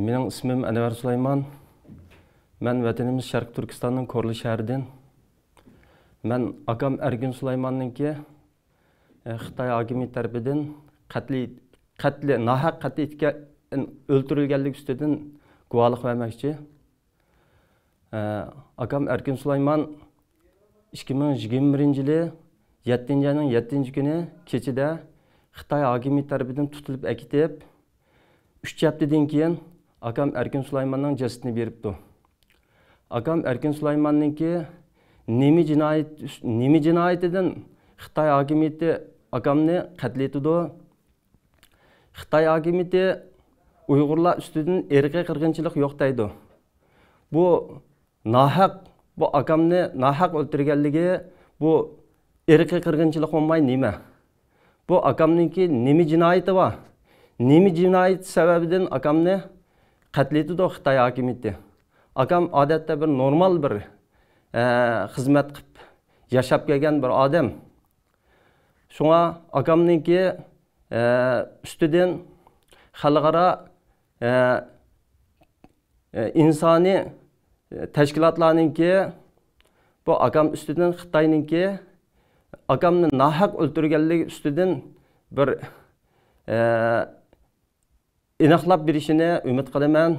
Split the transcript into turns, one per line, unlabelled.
менің ісімім әнуар сулайман мен вәтініміз шарқ түркістанның корлы шәріден мен акам әргүн сулайманныңке қытай агими тәрбіден қатли қатли нахақ қатли итке өлтірілгенлік гуалық akam Erkin Sulayman 2021 yılı 7. ayının 7. günü keçide Xitay hakimiyyətləri birdən tutulub əkitib 3 həftədən Акам Әркен Сулайманның жәсіне беріпті. Акам Әркен Сулайманның ке немі жинайтыдан Қытай акиметі Акамны қатлетуді. Қытай акиметі ұйғырла үстудің әрге қырғыншылық йоқтайды. Бұл нахақ, бұ Акамны бұ әрге қырғыншылық онмай неме. Бұ Акамның ке немі жинайты ба. Немі жинайты сәбәбіден Акамны қатлетуді Қытай акиметте. Ағам адетті бір нормал бір қызмет қып, яшап кеген бір адам. Шуңа ағамның ке үстіден қалғара инсани тәшкілатларының ке бұ ағам үстіден Қытайның ке ағамның нахақ өлтіргелігі үстіден бір inoqlab berishini ümit qilaman